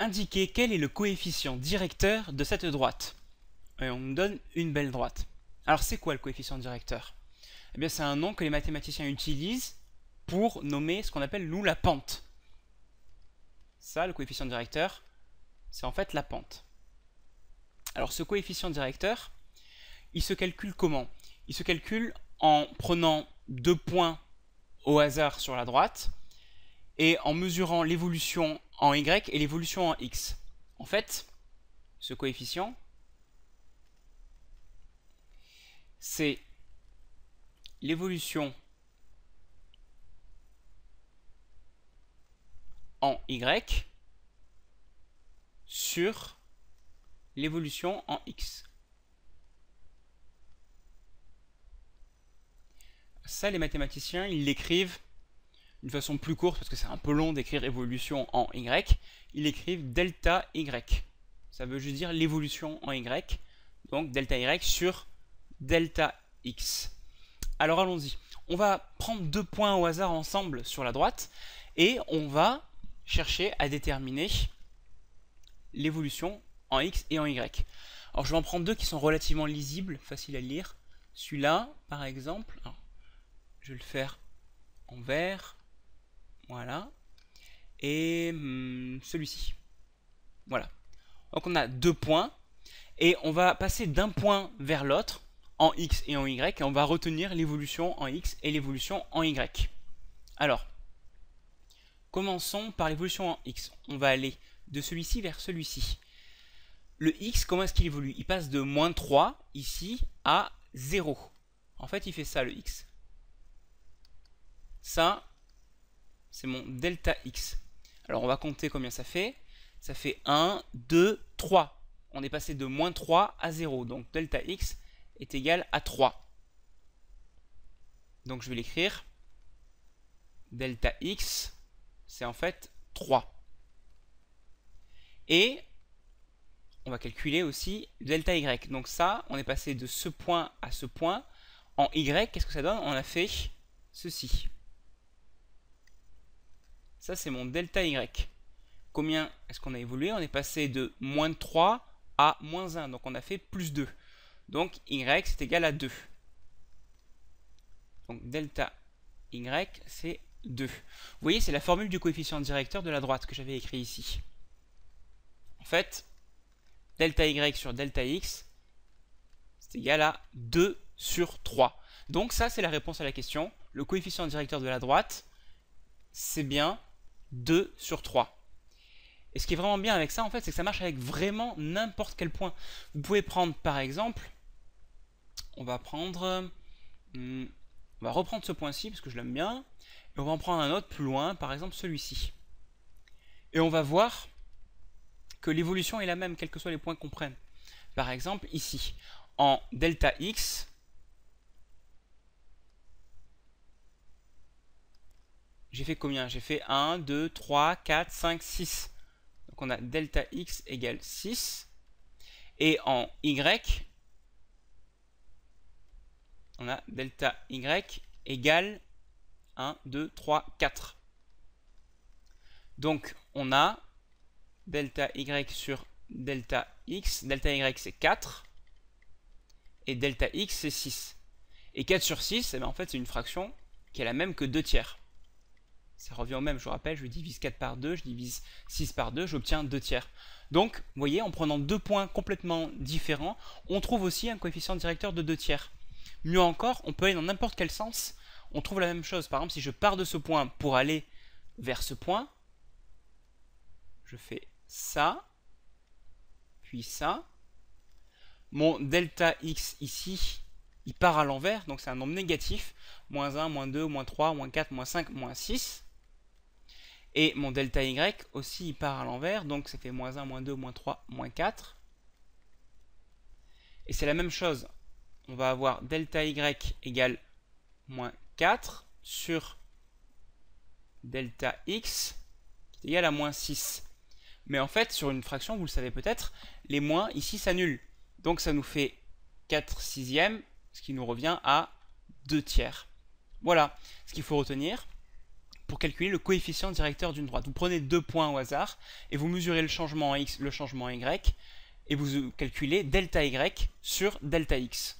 indiquer quel est le coefficient directeur de cette droite. Et on nous donne une belle droite. Alors c'est quoi le coefficient directeur Eh bien c'est un nom que les mathématiciens utilisent pour nommer ce qu'on appelle nous la pente. Ça, le coefficient directeur, c'est en fait la pente. Alors ce coefficient directeur, il se calcule comment Il se calcule en prenant deux points au hasard sur la droite et en mesurant l'évolution en y et l'évolution en x. En fait, ce coefficient, c'est l'évolution en y sur l'évolution en x. Ça, les mathématiciens, ils l'écrivent d'une façon plus courte, parce que c'est un peu long d'écrire évolution en Y, ils écrivent delta Y. Ça veut juste dire l'évolution en Y, donc delta Y sur delta X. Alors allons-y. On va prendre deux points au hasard ensemble sur la droite, et on va chercher à déterminer l'évolution en X et en Y. Alors je vais en prendre deux qui sont relativement lisibles, faciles à lire. Celui-là, par exemple, je vais le faire en vert. Voilà. Et hmm, celui-ci. Voilà. Donc on a deux points. Et on va passer d'un point vers l'autre en x et en y. Et on va retenir l'évolution en x et l'évolution en y. Alors, commençons par l'évolution en x. On va aller de celui-ci vers celui-ci. Le x, comment est-ce qu'il évolue Il passe de moins 3 ici à 0. En fait, il fait ça le x. Ça, c'est mon delta x. Alors on va compter combien ça fait. Ça fait 1, 2, 3. On est passé de moins 3 à 0. Donc delta x est égal à 3. Donc je vais l'écrire. Delta x, c'est en fait 3. Et on va calculer aussi delta y. Donc ça, on est passé de ce point à ce point. En y, qu'est-ce que ça donne On a fait ceci. Ça, c'est mon delta Y. Combien est-ce qu'on a évolué On est passé de moins 3 à moins 1. Donc, on a fait plus 2. Donc, Y, c'est égal à 2. Donc, delta Y, c'est 2. Vous voyez, c'est la formule du coefficient directeur de la droite que j'avais écrit ici. En fait, delta y sur delta x, c'est égal à 2 sur 3. Donc ça, c'est la réponse à la question. Le coefficient directeur de la droite, c'est bien 2 sur 3. Et ce qui est vraiment bien avec ça, en fait, c'est que ça marche avec vraiment n'importe quel point. Vous pouvez prendre, par exemple, on va prendre... Hmm, on va reprendre ce point-ci, parce que je l'aime bien. Et on va en prendre un autre plus loin, par exemple celui-ci. Et on va voir que l'évolution est la même, quels que soient les points qu'on prenne. Par exemple, ici, en delta x, J'ai fait combien J'ai fait 1, 2, 3, 4, 5, 6. Donc on a delta x égale 6. Et en y, on a delta y égale 1, 2, 3, 4. Donc on a delta y sur delta x. Delta y c'est 4. Et delta x c'est 6. Et 4 sur 6, eh ben, en fait c'est une fraction qui est la même que 2 tiers ça revient au même, je vous rappelle, je divise 4 par 2, je divise 6 par 2, j'obtiens 2 tiers. Donc, vous voyez, en prenant deux points complètement différents, on trouve aussi un coefficient directeur de 2 tiers. Mieux encore, on peut aller dans n'importe quel sens, on trouve la même chose. Par exemple, si je pars de ce point pour aller vers ce point, je fais ça, puis ça. Mon delta x ici, il part à l'envers, donc c'est un nombre négatif. Moins 1, moins 2, moins 3, moins 4, moins 5, moins 6. Et mon delta y aussi il part à l'envers, donc ça fait moins 1, moins 2, moins 3, moins 4. Et c'est la même chose. On va avoir delta y égale moins 4 sur delta x qui égal à moins 6. Mais en fait, sur une fraction, vous le savez peut-être, les moins ici s'annulent. Donc ça nous fait 4 sixièmes, ce qui nous revient à 2 tiers. Voilà ce qu'il faut retenir pour calculer le coefficient directeur d'une droite. Vous prenez deux points au hasard et vous mesurez le changement en x, le changement en y, et vous calculez delta y sur delta x.